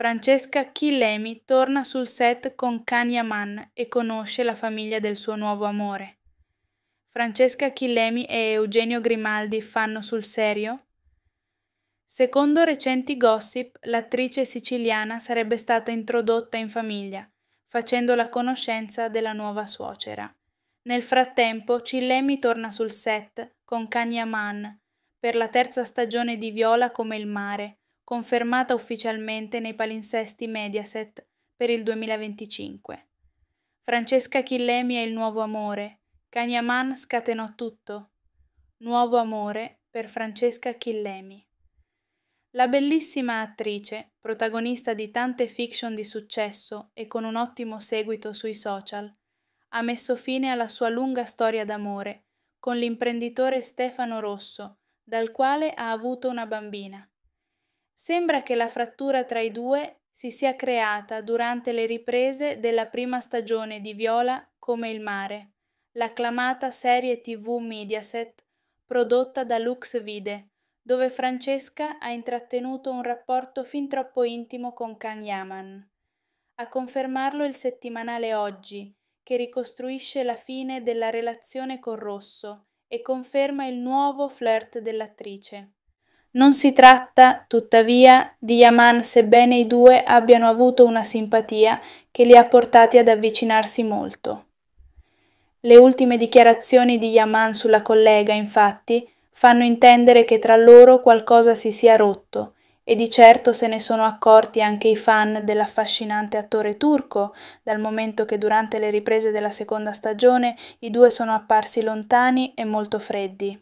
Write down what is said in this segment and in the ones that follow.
Francesca Chilemi torna sul set con Kanye Mann e conosce la famiglia del suo nuovo amore. Francesca Chilemi e Eugenio Grimaldi fanno sul serio? Secondo recenti gossip, l'attrice siciliana sarebbe stata introdotta in famiglia, facendo la conoscenza della nuova suocera. Nel frattempo, Cillemi torna sul set con Kanye Mann per la terza stagione di Viola come il mare, confermata ufficialmente nei palinsesti Mediaset per il 2025. Francesca Chillemi è il nuovo amore, Kanyaman scatenò tutto. Nuovo amore per Francesca Chillemi. La bellissima attrice, protagonista di tante fiction di successo e con un ottimo seguito sui social, ha messo fine alla sua lunga storia d'amore con l'imprenditore Stefano Rosso, dal quale ha avuto una bambina. Sembra che la frattura tra i due si sia creata durante le riprese della prima stagione di Viola come il mare, l'acclamata serie TV Mediaset prodotta da Lux Vide, dove Francesca ha intrattenuto un rapporto fin troppo intimo con Khan Yaman. A confermarlo il settimanale Oggi, che ricostruisce la fine della relazione con Rosso e conferma il nuovo flirt dell'attrice. Non si tratta, tuttavia, di Yaman sebbene i due abbiano avuto una simpatia che li ha portati ad avvicinarsi molto. Le ultime dichiarazioni di Yaman sulla collega, infatti, fanno intendere che tra loro qualcosa si sia rotto, e di certo se ne sono accorti anche i fan dell'affascinante attore turco, dal momento che durante le riprese della seconda stagione i due sono apparsi lontani e molto freddi.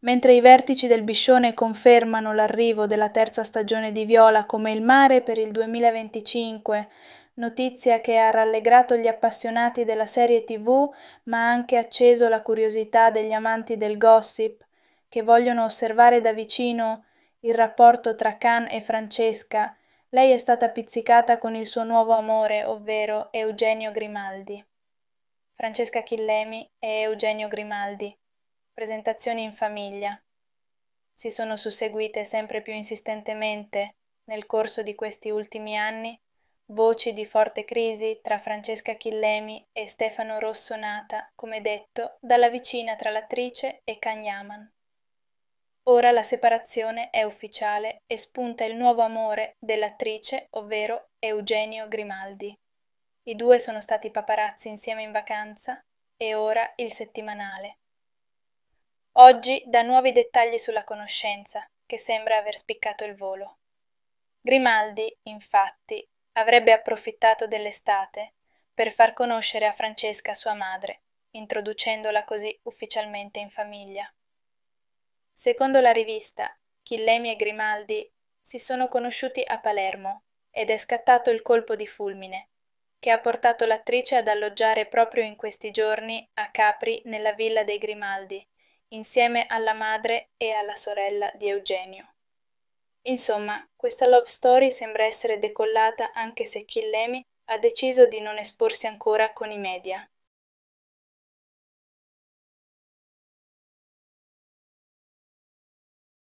Mentre i vertici del Biscione confermano l'arrivo della terza stagione di Viola come il mare per il 2025, notizia che ha rallegrato gli appassionati della serie TV, ma ha anche acceso la curiosità degli amanti del gossip, che vogliono osservare da vicino il rapporto tra Khan e Francesca. Lei è stata pizzicata con il suo nuovo amore, ovvero Eugenio Grimaldi. Francesca Chillemi e Eugenio Grimaldi presentazioni in famiglia. Si sono susseguite sempre più insistentemente, nel corso di questi ultimi anni, voci di forte crisi tra Francesca Chillemi e Stefano Rosso nata, come detto, dalla vicina tra l'attrice e Cagnaman. Ora la separazione è ufficiale e spunta il nuovo amore dell'attrice, ovvero Eugenio Grimaldi. I due sono stati paparazzi insieme in vacanza e ora il settimanale oggi dà nuovi dettagli sulla conoscenza, che sembra aver spiccato il volo. Grimaldi, infatti, avrebbe approfittato dell'estate per far conoscere a Francesca sua madre, introducendola così ufficialmente in famiglia. Secondo la rivista, Chillemi e Grimaldi si sono conosciuti a Palermo ed è scattato il colpo di fulmine, che ha portato l'attrice ad alloggiare proprio in questi giorni a Capri nella villa dei Grimaldi, insieme alla madre e alla sorella di Eugenio. Insomma, questa love story sembra essere decollata anche se Killemi ha deciso di non esporsi ancora con i media.